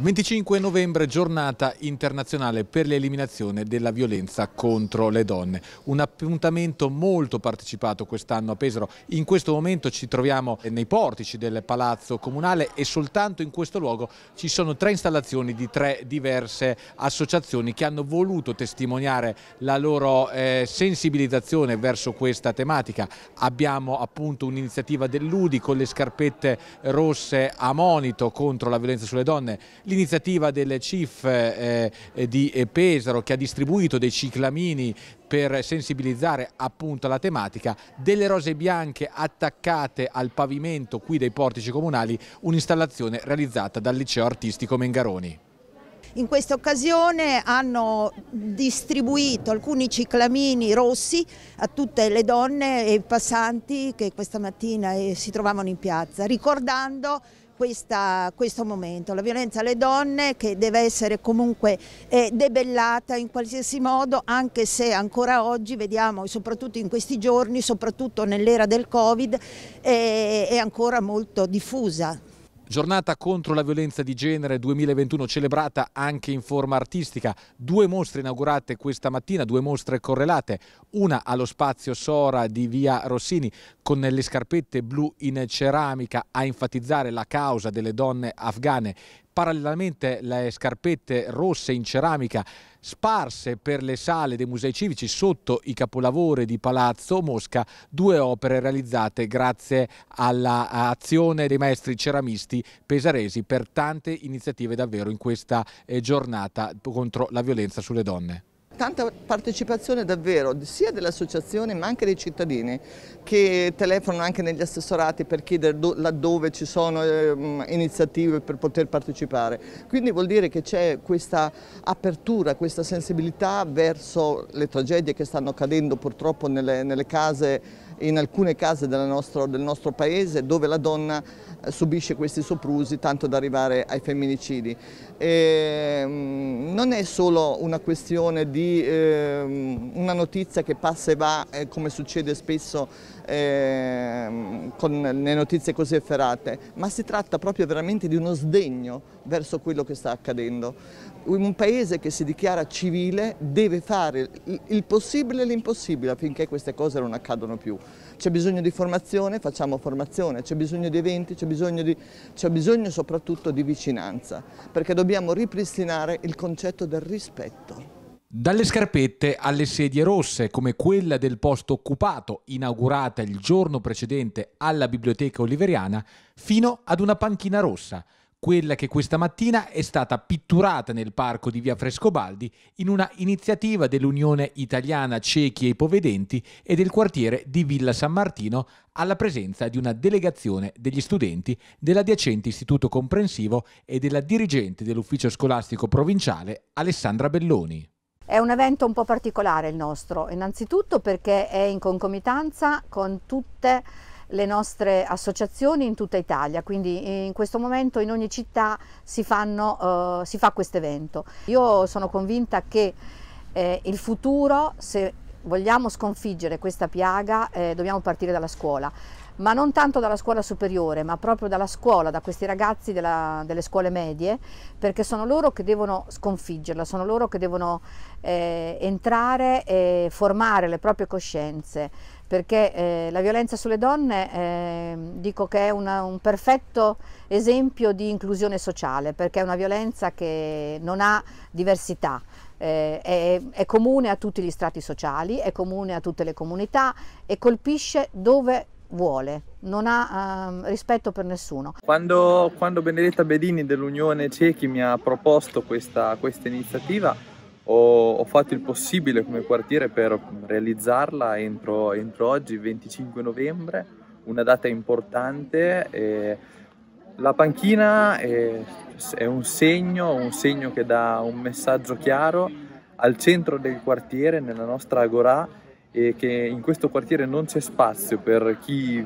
25 novembre, giornata internazionale per l'eliminazione della violenza contro le donne. Un appuntamento molto partecipato quest'anno a Pesaro. In questo momento ci troviamo nei portici del Palazzo Comunale e soltanto in questo luogo ci sono tre installazioni di tre diverse associazioni che hanno voluto testimoniare la loro eh, sensibilizzazione verso questa tematica. Abbiamo appunto un'iniziativa dell'Udi con le scarpette rosse a monito contro la violenza sulle donne l'iniziativa del CIF eh, eh, di eh, Pesaro che ha distribuito dei ciclamini per sensibilizzare appunto la tematica delle rose bianche attaccate al pavimento qui dei portici comunali, un'installazione realizzata dal liceo artistico Mengaroni. In questa occasione hanno distribuito alcuni ciclamini rossi a tutte le donne e i passanti che questa mattina eh, si trovavano in piazza, ricordando questa, questo momento, la violenza alle donne che deve essere comunque eh, debellata in qualsiasi modo anche se ancora oggi vediamo soprattutto in questi giorni, soprattutto nell'era del Covid, eh, è ancora molto diffusa. Giornata contro la violenza di genere 2021 celebrata anche in forma artistica. Due mostre inaugurate questa mattina, due mostre correlate. Una allo spazio Sora di via Rossini con le scarpette blu in ceramica a enfatizzare la causa delle donne afghane parallelamente le scarpette rosse in ceramica sparse per le sale dei musei civici sotto i capolavori di Palazzo Mosca, due opere realizzate grazie all'azione dei maestri ceramisti pesaresi per tante iniziative davvero in questa eh, giornata contro la violenza sulle donne tanta partecipazione davvero sia dell'associazione ma anche dei cittadini che telefonano anche negli assessorati per chiedere laddove ci sono ehm, iniziative per poter partecipare. Quindi vuol dire che c'è questa apertura, questa sensibilità verso le tragedie che stanno accadendo purtroppo nelle, nelle case in alcune case nostro, del nostro paese dove la donna eh, subisce questi soprusi tanto da arrivare ai femminicidi. E, ehm, non è solo una questione di eh, una notizia che passa e va eh, come succede spesso Ehm, con le notizie così efferate, ma si tratta proprio veramente di uno sdegno verso quello che sta accadendo. Un paese che si dichiara civile deve fare il possibile e l'impossibile affinché queste cose non accadano più. C'è bisogno di formazione, facciamo formazione, c'è bisogno di eventi, c'è bisogno, bisogno soprattutto di vicinanza, perché dobbiamo ripristinare il concetto del rispetto. Dalle scarpette alle sedie rosse, come quella del posto occupato, inaugurata il giorno precedente alla Biblioteca Oliveriana, fino ad una panchina rossa, quella che questa mattina è stata pitturata nel parco di Via Frescobaldi in una iniziativa dell'Unione Italiana Ciechi e Ipovedenti e del quartiere di Villa San Martino alla presenza di una delegazione degli studenti dell'adiacente istituto comprensivo e della dirigente dell'ufficio scolastico provinciale Alessandra Belloni. È un evento un po' particolare il nostro, innanzitutto perché è in concomitanza con tutte le nostre associazioni in tutta Italia, quindi in questo momento in ogni città si, fanno, eh, si fa questo evento. Io sono convinta che eh, il futuro, se vogliamo sconfiggere questa piaga, eh, dobbiamo partire dalla scuola ma non tanto dalla scuola superiore, ma proprio dalla scuola, da questi ragazzi della, delle scuole medie, perché sono loro che devono sconfiggerla, sono loro che devono eh, entrare e formare le proprie coscienze, perché eh, la violenza sulle donne eh, dico che è una, un perfetto esempio di inclusione sociale, perché è una violenza che non ha diversità, eh, è, è, comune a tutti gli strati sociali, è comune a tutte le comunità e colpisce dove vuole, non ha um, rispetto per nessuno. Quando, quando Benedetta Bedini dell'Unione Cechi mi ha proposto questa, questa iniziativa, ho, ho, fatto il possibile come quartiere per realizzarla entro, entro oggi, 25 novembre, una data importante. la panchina è, è un segno, un segno che dà un messaggio chiaro al centro del quartiere, nella nostra agorà, e che in questo quartiere non c'è spazio per chi,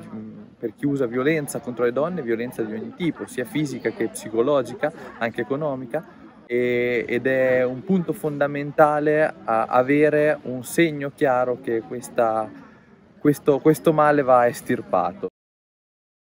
per chi usa violenza contro le donne, violenza di ogni tipo, sia fisica che psicologica, anche economica, ed è un punto fondamentale avere un segno chiaro che questa, questo, questo male va estirpato.